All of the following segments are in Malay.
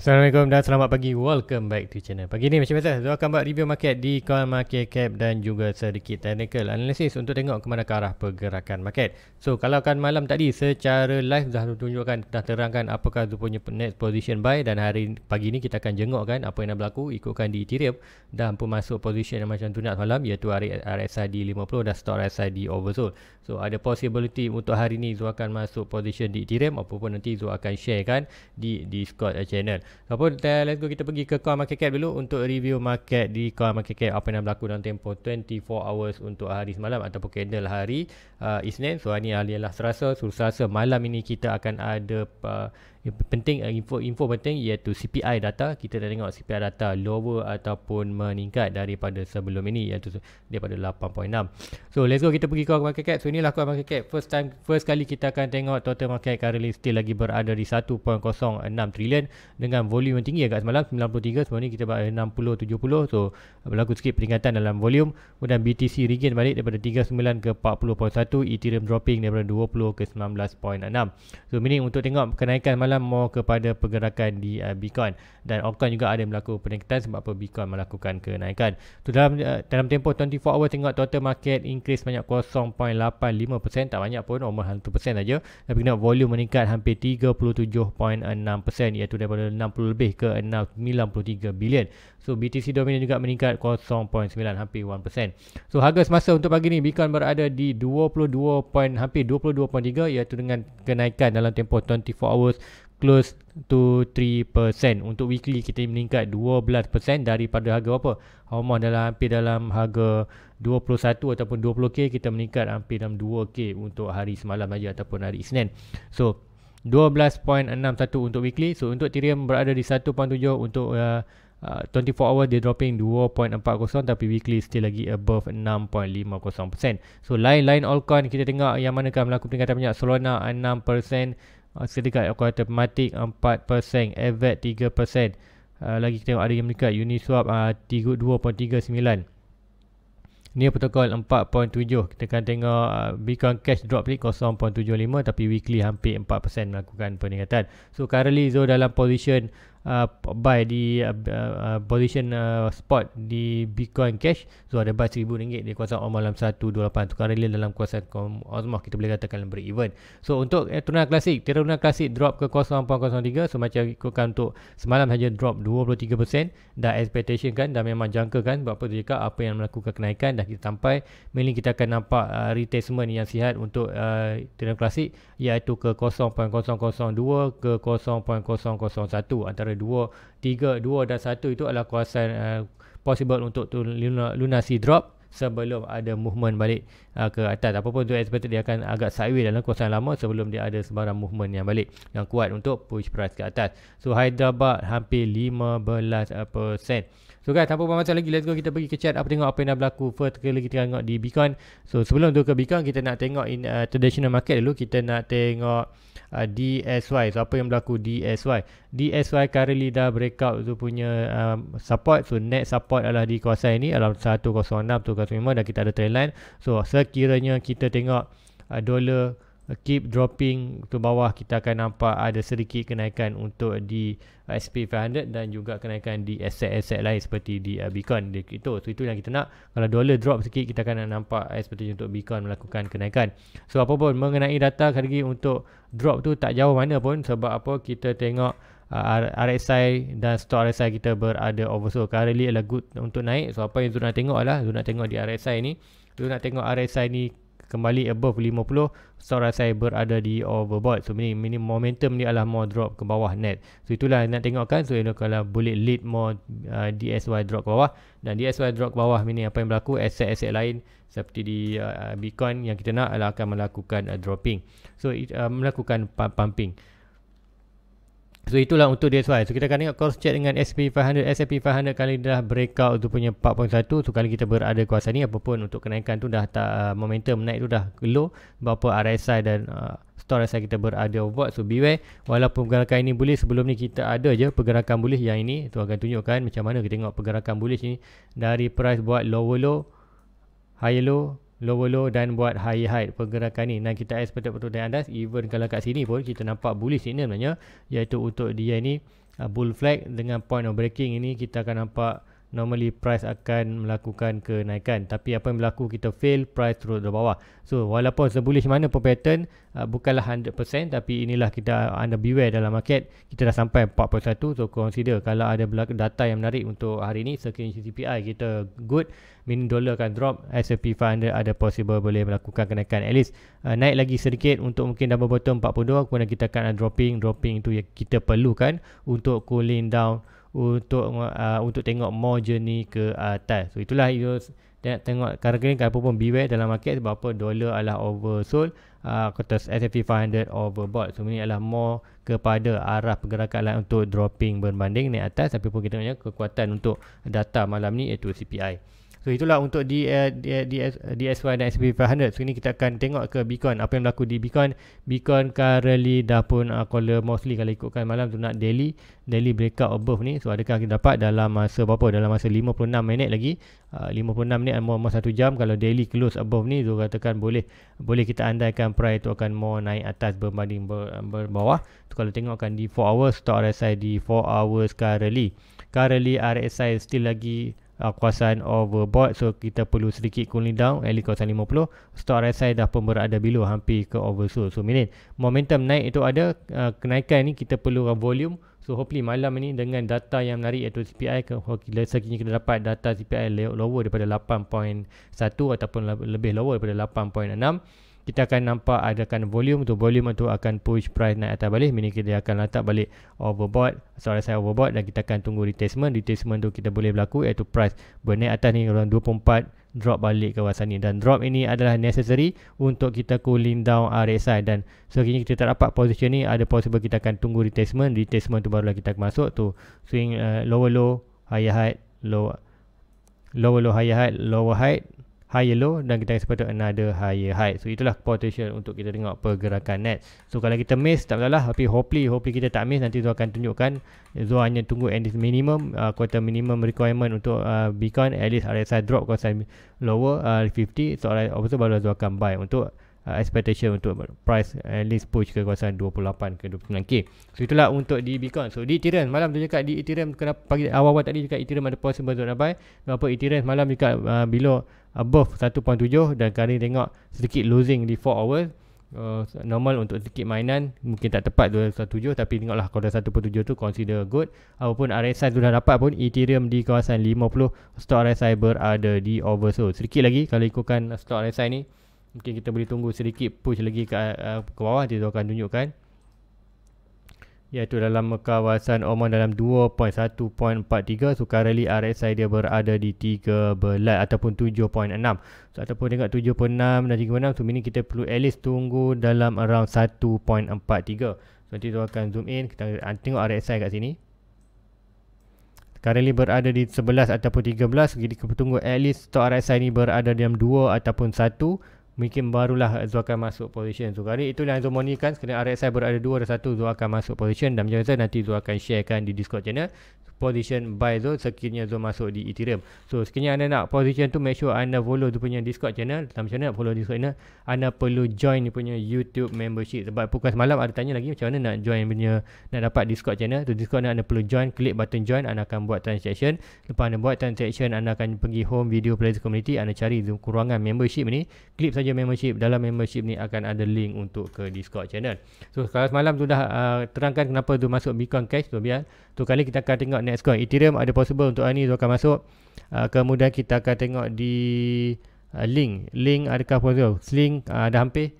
Assalamualaikum dan selamat pagi. Welcome back to channel. Pagi ni macam biasa, Zul akan buat review market di Coin Market Cap dan juga sedikit technical analysis untuk tengok ke mana arah pergerakan market. So, kalau kan malam tadi secara live dah tunjukkan dah terangkan apakah tu punya next position buy dan hari pagi ni kita akan jenguk kan apa yang dah berlaku ikutkan di Ethereum dan pemasuk position yang macam tu nak malam iaitu hari RSI di 50 dan stock RSI di oversold. So, ada possibility untuk hari ni Zul akan masuk position di Ethereum apa pun nanti Zul akan share kan di Discord channel. Ataupun let's go kita pergi ke Coin Market Cap dulu untuk review market di Coin Market Cap apa yang berlaku dalam tempoh 24 hours untuk hari semalam ataupun candle hari uh, Isnin. So ini adalah Selasa, Selasa malam ini kita akan ada uh, penting info-info eh, penting iaitu CPI data kita dah tengok CPI data lower ataupun meningkat daripada sebelum ini iaitu daripada 8.6 so let's go kita pergi ke market cap so inilah kuat market cap first time first kali kita akan tengok total market currently still lagi berada di 1.06 trillion dengan volume yang tinggi agak semalam 93 sebelum ni kita berada 60 70 so berlaku sikit peningkatan dalam volume kemudian BTC regain balik daripada 39 ke 40.1 Ethereum dropping daripada 20 ke 19.6 so minit untuk tengok kenaikan malam semalam more kepada pergerakan di uh, Bitcoin dan Ocon juga ada melakukan peningkatan sebab apa Bitcoin melakukan kenaikan. Tu dalam uh, dalam tempoh 24 hour tengok total market increase banyak 0.85% tak banyak pun over 1% saja. Tapi kena volume meningkat hampir 37.6% iaitu daripada 60 lebih ke 693 bilion. So BTC dominan juga meningkat 0.9 hampir 1%. So harga semasa untuk pagi ni Bitcoin berada di 22 point, hampir 22.3 iaitu dengan kenaikan dalam tempoh 24 hours close to 3%. Untuk weekly kita meningkat 12% daripada harga apa? Homo dalam hampir dalam harga 21 ataupun 20k kita meningkat hampir dalam 2k untuk hari semalam aja ataupun hari Isnin. So 12.61 untuk weekly. So untuk Ethereum berada di 1.7 untuk uh, uh, 24 hour dia dropping 2.40 tapi weekly still lagi above 6.50%. So lain-lain altcoin kita tengok yang mana manakah melakukan peningkatan banyak Solana 6%, uh, Sedekat Aquatic Matic 4%, Avet 3%. Uh, lagi kita tengok ada yang meningkat Uniswap uh, 2.39. Near Protocol 4.7 Kita akan tengok uh, Bitcoin Cash drop ni 0.75 Tapi weekly hampir 4% melakukan peningkatan So currently Zo dalam position uh, buy di uh, uh, position uh, spot di Bitcoin Cash so ada buy RM1,000 di kuasa on malam 1.28 tukar relay dalam kuasa Osmos kita boleh katakan break even so untuk eh, tunai klasik tunai tunai klasik drop ke 0.03 so macam ikutkan untuk semalam saja drop 23% dah expectation kan dah memang jangka kan berapa tu jika apa yang melakukan kenaikan dah kita sampai mainly kita akan nampak uh, retestment yang sihat untuk uh, tunai klasik iaitu ke 0.002 ke 0.001 antara antara 2, 3, 2 dan satu itu adalah kawasan uh, possible untuk tu lunasi drop sebelum ada movement balik uh, ke atas apapun tu expected dia akan agak sideways dalam kawasan lama sebelum dia ada sebarang movement yang balik yang kuat untuk push price ke atas so Hyderabad hampir 15% so guys tanpa banyak lagi let's go kita pergi ke chat apa tengok apa yang dah berlaku first kali kita tengok di Bitcoin so sebelum tu ke Bitcoin kita nak tengok in uh, traditional market dulu kita nak tengok Ah, DSY so apa yang berlaku DSY DSY currently dah break out tu punya uh, support so net support adalah di kawasan ini dalam 106 105 dan kita ada trend line so sekiranya kita tengok uh, dollar Uh, keep dropping ke bawah kita akan nampak ada sedikit kenaikan untuk di uh, SP500 dan juga kenaikan di aset-aset lain seperti di uh, Bitcoin di crypto. So itu yang kita nak. Kalau dolar drop sikit kita akan nampak uh, seperti untuk Bitcoin melakukan kenaikan. So apa pun mengenai data kali untuk drop tu tak jauh mana pun sebab apa kita tengok uh, RSI dan stock RSI kita berada oversold. Currently adalah good untuk naik. So apa yang Zul nak tengok adalah Zul nak tengok di RSI ni. Zul nak tengok RSI ni kembali above 50 stock rasa saya berada di overbought so ini, ini momentum ni adalah more drop ke bawah net so itulah nak tengokkan so ini kalau boleh lead more uh, DSY drop ke bawah dan DSY drop ke bawah ini apa yang berlaku aset-aset lain seperti di uh, Bitcoin yang kita nak adalah akan melakukan uh, dropping so uh, melakukan pumping So itulah untuk that's why. So kita akan tengok cross check dengan S&P 500. S&P 500 kali ini dah breakout tu punya 4.1. So kali kita berada kuasa ni apapun untuk kenaikan tu dah tak uh, momentum naik tu dah low. Berapa RSI dan uh, store RSI kita berada overbought. So beware walaupun pergerakan ini boleh sebelum ni kita ada je pergerakan boleh yang ini. Tu akan tunjukkan macam mana kita tengok pergerakan boleh ni dari price buat lower low, higher low, low low dan buat high high pergerakan ni dan kita expect betul-betul dari anda even kalau kat sini pun kita nampak bullish signal sebenarnya iaitu untuk dia ni uh, bull flag dengan point of breaking ini kita akan nampak normally price akan melakukan kenaikan tapi apa yang berlaku kita fail price terus ke bawah so walaupun sebullish mana pun pattern uh, bukanlah 100% tapi inilah kita anda beware dalam market kita dah sampai 4.1 so consider kalau ada data yang menarik untuk hari ini circulation CPI kita good mean dollar akan drop S&P 500 ada possible boleh melakukan kenaikan at least uh, naik lagi sedikit untuk mungkin double bottom 42 kemudian kita akan dropping dropping itu yang kita perlukan untuk cooling down untuk uh, untuk tengok more journey ke atas. Uh, so itulah you tengok, tengok kadang-kadang kan apa pun beware dalam market sebab apa dollar adalah oversold uh, kata S&P 500 overbought. So ini adalah more kepada arah pergerakan lah untuk dropping berbanding naik atas tapi pun kita tengoknya kekuatan untuk data malam ni iaitu CPI. So itulah untuk di di DSY dan S&P 500. So ini kita akan tengok ke Bitcoin. Apa yang berlaku di Bitcoin. Bitcoin currently dah pun uh, caller mostly kalau ikutkan malam tu nak daily. Daily breakout above ni. So adakah kita dapat dalam masa berapa? Dalam masa 56 minit lagi. Ah, uh, 56 minit atau masa 1 jam. Kalau daily close above ni. So katakan boleh boleh kita andaikan price tu akan more naik atas berbanding ber, ber bawah. So kalau tengokkan di 4 hours. Stock RSI di 4 hours currently. Currently RSI still lagi uh, kuasaan overbought so kita perlu sedikit cooling down at least kawasan 50 stock RSI dah pun berada below hampir ke oversold so minit momentum naik itu ada uh, kenaikan ni kita perlukan volume so hopefully malam ini dengan data yang menarik iaitu CPI ke kita sekiranya kita dapat data CPI lower daripada 8.1 ataupun lebih lower daripada 8.6 kita akan nampak adakan volume tu volume tu akan push price naik atas balik meaning kita akan letak balik overbought soalan saya overbought dan kita akan tunggu retestment retestment tu kita boleh berlaku iaitu price bernaik atas ni orang 24 drop balik kawasan ni dan drop ini adalah necessary untuk kita cooling down RSI dan sekiranya so, kita tak dapat position ni ada possible kita akan tunggu retestment retestment tu barulah kita masuk tu swing uh, eh, lower low high high low lower low higher high lower high high low dan kita expect to another higher high. So itulah potential untuk kita tengok pergerakan net. So kalau kita miss tak masalah tapi hopefully hopefully kita tak miss nanti tu akan tunjukkan Zoo hanya tunggu at least minimum uh, quarter minimum requirement untuk uh, Bitcoin at least side drop kawasan lower uh, 50 so also baru Zoo akan buy untuk Uh, expectation untuk price at least push ke kawasan 28 ke 29k so itulah untuk di Bitcoin so di Ethereum malam tu cakap di Ethereum kenapa pagi awal-awal tadi cakap Ethereum ada possible untuk nak buy kenapa Ethereum malam cakap uh, below above 1.7 dan kali tengok sedikit losing di 4 hours uh, normal untuk sedikit mainan mungkin tak tepat 217 tapi tengoklah kalau 1.7 tu consider good apapun RSI sudah dapat pun Ethereum di kawasan 50 stock RSI berada di oversold sedikit lagi kalau ikutkan stock RSI ni mungkin kita boleh tunggu sedikit push lagi ke, uh, ke bawah dia akan tunjukkan iaitu dalam kawasan Oman dalam 2.1.43 sukarelli RSI dia berada di 13 ataupun 7.6 so, ataupun dengan 7.6 dan 3.6 so ini kita perlu at least tunggu dalam around 1.43 so nanti tu akan zoom in kita tengok RSI kat sini currently berada di 11 ataupun 13 jadi kita tunggu at least stock RSI ni berada dalam 2 ataupun 1 mungkin barulah Zul akan masuk position so kali itu yang Zul monikan sekarang RSI berada dua ada satu Zul akan masuk position dan macam biasa nanti Zul akan sharekan di Discord channel position buy zone sekiranya zone masuk di Ethereum. So sekiranya anda nak position tu make sure anda follow tu punya Discord channel. Dan macam mana nak follow Discord channel? Anda perlu join dia punya YouTube membership sebab pukul semalam ada tanya lagi macam mana nak join punya nak dapat Discord channel. Tu Discord anda, anda perlu join, klik button join, anda akan buat transaction. Lepas anda buat transaction, anda akan pergi home video players community, anda cari kurangan membership ni, klik saja membership. Dalam membership ni akan ada link untuk ke Discord channel. So kalau semalam tu dah uh, terangkan kenapa tu masuk Bitcoin Cash tu biar tu kali kita akan tengok next coin ethereum ada possible untuk hari ni tu akan masuk uh, kemudian kita akan tengok di uh, link link adakah possible sling uh, ah, dah hampir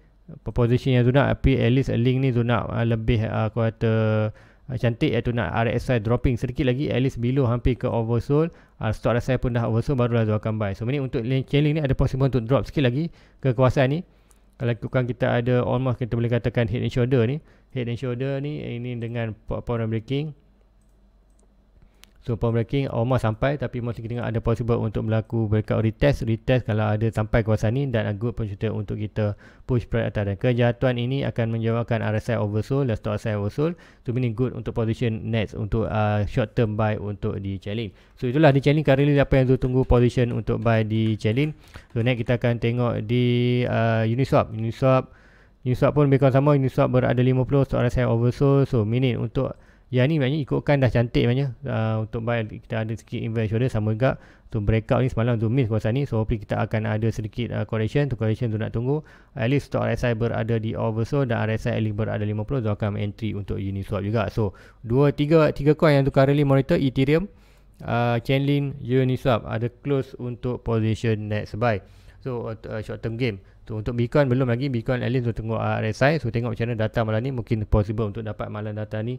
position yang tu nak tapi at least link ni tu uh, lebih uh, kuat uh, cantik iaitu nak RSI dropping sedikit lagi at least below hampir ke oversold uh, stock RSI pun dah oversold barulah tu akan buy so ini untuk link chain link ni ada possible untuk drop sikit lagi ke kawasan ni kalau ikutkan kita ada almost kita boleh katakan head and shoulder ni head and shoulder ni ini dengan power breaking So pound breaking almost sampai tapi masih kita ada possible untuk berlaku breakout retest retest kalau ada sampai kawasan ni dan a good opportunity untuk kita push price atas dan kejatuhan ini akan menjawabkan RSI oversold dan stock RSI oversold so meaning good untuk position next untuk uh, short term buy untuk di challenge so itulah di challenge currently apa yang tu tunggu position untuk buy di challenge so next kita akan tengok di uh, Uniswap Uniswap Uniswap pun lebih sama Uniswap berada 50 stock RSI oversold so minute untuk yang ni maknanya ikutkan dah cantik maknanya. Uh, untuk buy kita ada sikit inverse order sama juga. So breakout ni semalam tu miss kuasa ni. So hopefully kita akan ada sedikit uh, correction. Tu correction tu nak tunggu. At least stock RSI berada di oversold dan RSI at least berada 50. So akan entry untuk Uniswap juga. So 2, 3, 3 coin yang tu currently monitor Ethereum. Uh, Chainlink Uniswap ada close untuk position next buy. So uh, uh short term game So untuk Bitcoin belum lagi Bitcoin at least untuk tengok uh, RSI So tengok macam mana data malam ni Mungkin possible untuk dapat malam data ni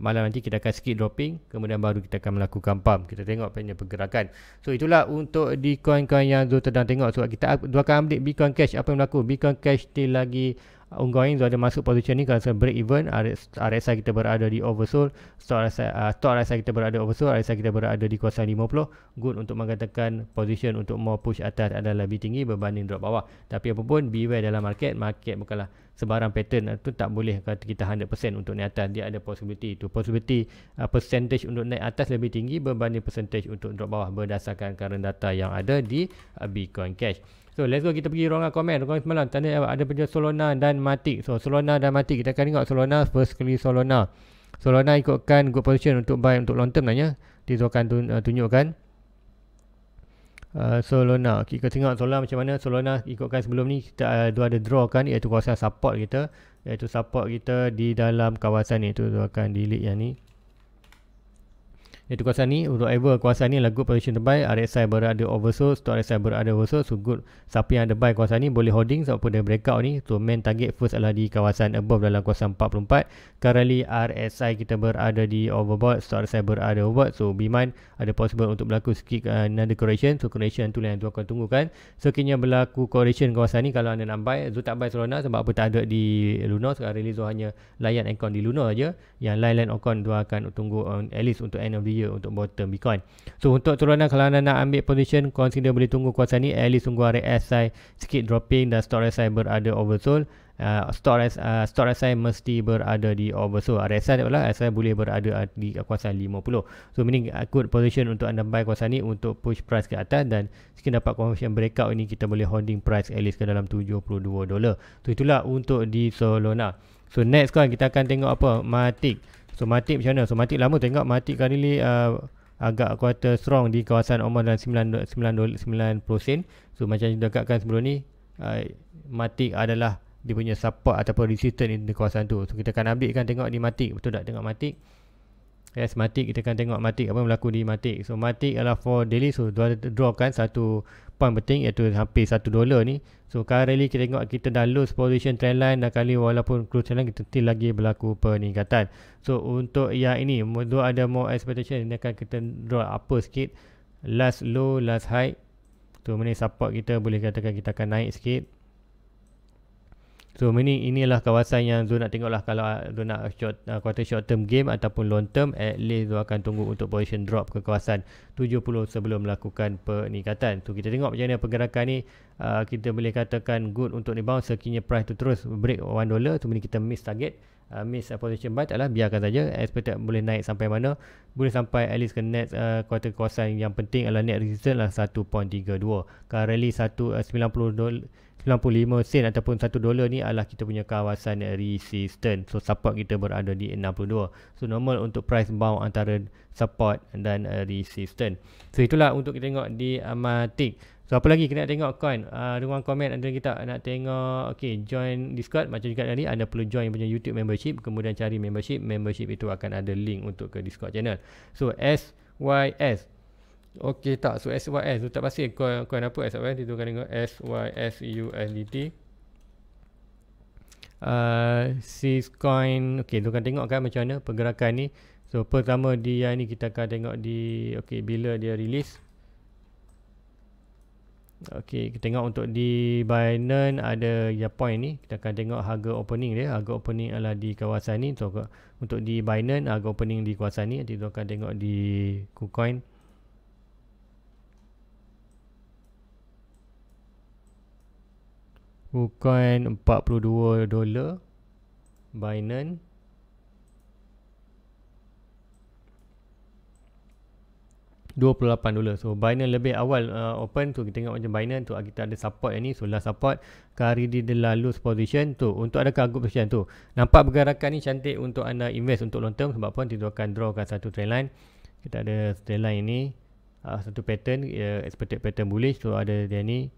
Malam nanti kita akan skip dropping Kemudian baru kita akan melakukan pump Kita tengok punya pergerakan So itulah untuk di coin-coin yang Zul sedang tengok So kita akan update Bitcoin Cash Apa yang berlaku Bitcoin Cash still lagi ongoing tu ada masuk position ni kalau saya break even RSI kita berada di oversold stock RSI, uh, stock RSI kita berada oversold RSI kita berada di kuasa 50 good untuk mengatakan position untuk more push atas adalah lebih tinggi berbanding drop bawah tapi apapun beware dalam market market bukanlah sebarang pattern uh, tu tak boleh kata kita 100% untuk naik atas dia ada possibility itu possibility uh, percentage untuk naik atas lebih tinggi berbanding percentage untuk drop bawah berdasarkan current data yang ada di uh, Bitcoin Cash So let's go kita pergi ruangan komen ruangan semalam tanya eh, ada benda Solona dan Matic. So Solona dan Matic kita akan tengok Solona first kali Solona. Solona ikutkan good position untuk buy untuk long term nanya. Dia tu akan tun eh, tunjukkan. Uh, eh, Solona kita tengok Solona macam mana Solona ikutkan sebelum ni kita uh, ada draw kan iaitu kawasan support kita iaitu support kita di dalam kawasan ni itu akan delete yang ni Iaitu kuasa ni ever kuasa ni Lagu position to buy ah, RSI berada oversold Stock RSI berada oversold So good Siapa yang ada buy kuasa ni Boleh holding Sebab so, pada breakout ni So main target first adalah Di kawasan above Dalam kuasa 44 Currently RSI kita berada di overbought Stock RSI berada overbought So be mind Ada possible untuk berlaku Sikit uh, another correction So correction tu lah yang tu akan tunggu kan Sekiranya berlaku correction kawasan ni Kalau anda nak buy Zul tak buy Solana Sebab apa tak ada di Luna Sekarang release Zul hanya Layan account di Luna aja. Yang lain-lain account tu akan tunggu on, At least untuk end of the year year untuk bottom Bitcoin. So untuk turunan kalau anda nak ambil position consider boleh tunggu kuasa ni at least tunggu RSI sikit dropping dan stock RSI berada oversold. Uh, stock, RSI, uh, ah, stock RSI mesti berada di oversold. RSI tak lah, RSI boleh berada ah, di kuasa 50. So meaning uh, good position untuk anda buy kuasa ni untuk push price ke atas dan sikit dapat confirmation breakout ini kita boleh holding price at least ke dalam 72 dolar. So itulah untuk di Solana. So next kan kita akan tengok apa? Matic. So macam mana? So Matip lama tengok Matip kali ni uh, agak kuarter strong di kawasan Oman dan 90 sen. So macam yang dekatkan sebelum ni uh, Matip adalah dia punya support ataupun resistant di kawasan tu. So kita akan update kan tengok di Matip betul tak tengok Matip. Yes, matik kita akan tengok matik apa yang berlaku di matik. So matik adalah for daily so dua draw kan satu point penting iaitu hampir satu dolar ni. So currently kita tengok kita dah lose position trend line dan kali walaupun close trend line kita still lagi berlaku peningkatan. So untuk yang ini do ada more expectation ni akan kita draw apa sikit last low last high. Tu so, mana support kita boleh katakan kita akan naik sikit. So ini inilah kawasan yang Zul nak tengok lah kalau ah, Zul nak short, uh, quarter short term game ataupun long term at least Zul akan tunggu untuk position drop ke kawasan 70 sebelum melakukan peningkatan. So kita tengok macam mana pergerakan ni uh, kita boleh katakan good untuk ni rebound sekiranya price tu terus break 1 dollar so ini kita miss target. Uh, miss uh, position buy taklah biarkan saja expected boleh naik sampai mana boleh sampai at least ke net uh, quarter kawasan yang penting adalah net resistance lah 1.32 kalau rally 1.90 uh, 95 sen ataupun 1 dolar ni adalah kita punya kawasan resistance. So support kita berada di 62. So normal untuk price bound antara support dan uh, resistance. So itulah untuk kita tengok di Matic. So apa lagi kena tengok coin? Uh, ruang komen anda kita nak tengok. Okay, join Discord macam juga tadi anda perlu join punya YouTube membership kemudian cari membership. Membership itu akan ada link untuk ke Discord channel. So SYS. YS Okey tak so S tu tak pasti coin coin apa SYS dia tukar dengan S Y S U S D T. Ah uh, coin okey tu kan tengok kan macam mana pergerakan ni. So pertama dia ni kita akan tengok di okey bila dia release. Okey kita tengok untuk di Binance ada ya point ni kita akan tengok harga opening dia harga opening adalah di kawasan ni so, untuk di Binance harga opening di kawasan ni nanti tu akan tengok di KuCoin. coin WuCoin 42 dolar Binance $28 dolar. So Binance lebih awal uh, open tu kita tengok macam Binance tu kita ada support yang ni. So last support ke di dia the lose position tu. Untuk ada cargo position tu. Nampak pergerakan ni cantik untuk anda invest untuk long term sebab pun kita akan drawkan satu trend line. Kita ada trend line ni. Uh, satu pattern. Uh, expected pattern bullish. So ada dia ni.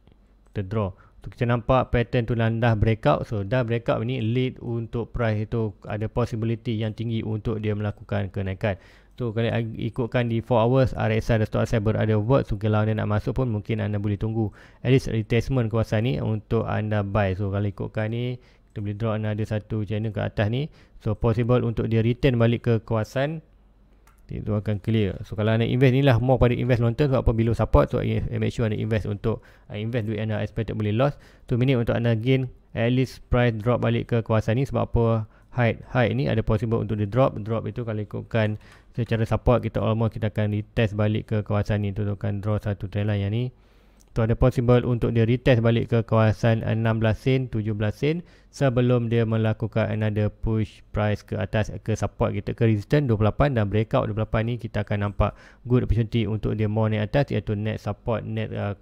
Kita draw. So, kita nampak pattern tu dah breakout. So, dah breakout ini lead untuk price itu ada possibility yang tinggi untuk dia melakukan kenaikan. So, kalau ikutkan di 4 hours, RSI dan stock saya berada work. So, kalau anda nak masuk pun mungkin anda boleh tunggu. At least retestment kuasa ni untuk anda buy. So, kalau ikutkan ni, kita boleh draw ada satu channel ke atas ni. So, possible untuk dia return balik ke kawasan itu akan clear so kalau anda invest inilah more pada invest long term sebab apa below support so make sure anda invest untuk uh, invest duit anda expected boleh loss tu minit untuk anda gain at least price drop balik ke kawasan ni sebab apa height height ni ada possible untuk di drop drop itu kalau ikutkan secara support kita almost kita akan retest balik ke kawasan ni tu akan draw satu trend line lah yang ni tu ada possible untuk dia retest balik ke kawasan 16 sen 17 sen sebelum dia melakukan another push price ke atas ke support kita ke resistance 28 dan breakout 28 ni kita akan nampak good opportunity untuk dia more naik atas iaitu net support net uh,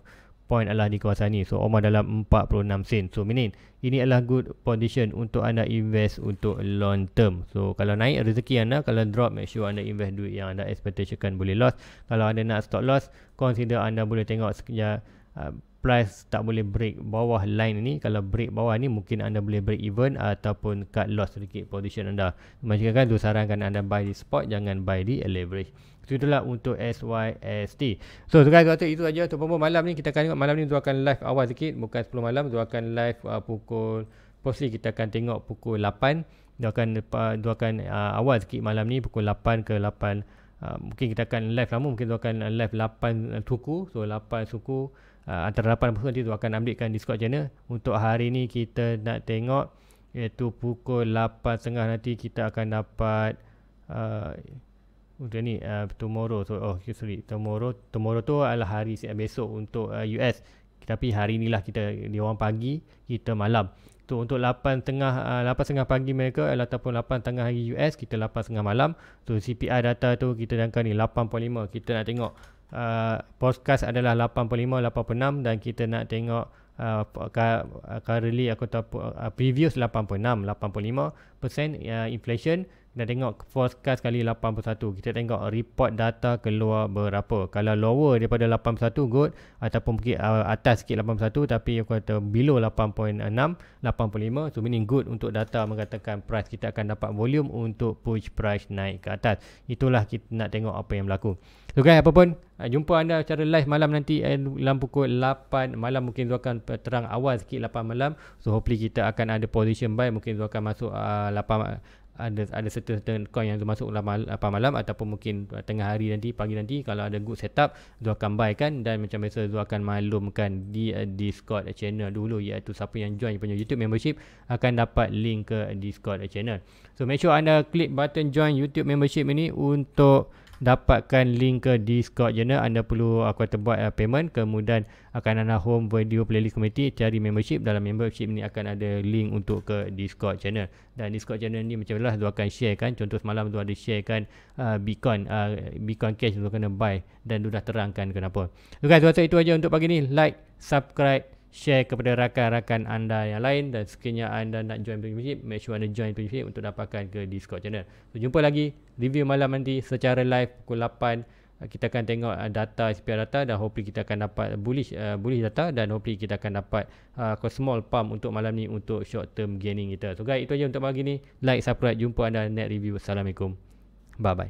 point adalah di kawasan ni so OMA dalam 46 sen so meaning ini adalah good position untuk anda invest untuk long term so kalau naik rezeki anda kalau drop make sure anda invest duit yang anda expectationkan boleh loss kalau anda nak stop loss consider anda boleh tengok sekejap Uh, price tak boleh break bawah line ni kalau break bawah ni mungkin anda boleh break even ataupun cut loss sedikit position anda macam kan tu sarankan anda buy di spot jangan buy di leverage itu itulah untuk SYST so sekarang kata itu saja untuk pembawa malam ni kita akan tengok malam ni tu akan live awal sikit bukan 10 malam tu akan live uh, pukul posli kita akan tengok pukul 8 dia akan, dia uh, akan uh, awal sikit malam ni pukul 8 ke 8 Uh, mungkin kita akan live lama mungkin tu akan live 8 eh, suku so 8 suku uh, antara 8 suku nanti tu akan ambilkan Discord channel untuk hari ni kita nak tengok iaitu pukul 8.30 nanti kita akan dapat uh, untuk ni uh, tomorrow so oh sorry tomorrow tomorrow tu adalah hari besok untuk uh, US tapi hari inilah kita dia orang pagi kita malam Tu untuk 8 tengah uh, ah, 8.30 pagi mereka ataupun 8 tengah hari US kita 8.30 malam tu CPI data tu kita jangka ni 8.5 kita nak tengok uh, podcast adalah 8.5 8.6 dan kita nak tengok uh, currently aku tahu uh, previous 8.6 8.5% uh, inflation kita tengok forecast kali 81 kita tengok report data keluar berapa kalau lower daripada 81 good ataupun mungkin uh, atas sikit 81 tapi aku kata below 8.6 85 so meaning good untuk data mengatakan price kita akan dapat volume untuk push price naik ke atas itulah kita nak tengok apa yang berlaku so guys apa pun uh, jumpa anda secara live malam nanti eh, dalam pukul 8 malam mungkin tu akan terang awal sikit 8 malam so hopefully kita akan ada position buy mungkin tu akan masuk uh, 8 ada ada certain coin yang masuk dalam apa malam ataupun mungkin uh, tengah hari nanti pagi nanti kalau ada good setup dia akan buy kan dan macam biasa dia akan maklumkan di uh, Discord channel dulu iaitu siapa yang join punya YouTube membership akan dapat link ke Discord channel. So make sure anda klik button join YouTube membership ini untuk dapatkan link ke Discord Journal. Anda perlu aku uh, kata buat uh, payment. Kemudian akan anda home video playlist community cari membership. Dalam membership ni akan ada link untuk ke Discord Channel. Dan Discord Channel ni macam lah tu akan share kan. Contoh semalam tu ada share kan uh, Bitcoin. Uh, Bitcoin Cash tu kena buy. Dan tu dah terangkan kenapa. So guys, itu aja untuk pagi ni. Like, subscribe, share kepada rakan-rakan anda yang lain dan sekiranya anda nak join premiership make sure anda join premiership untuk dapatkan ke discord channel so, jumpa lagi review malam nanti secara live pukul 8 uh, kita akan tengok uh, data SPR data dan hopefully kita akan dapat bullish uh, bullish data dan hopefully kita akan dapat uh, small pump untuk malam ni untuk short term gaining kita so guys itu aja untuk pagi ni like subscribe jumpa anda next review assalamualaikum bye bye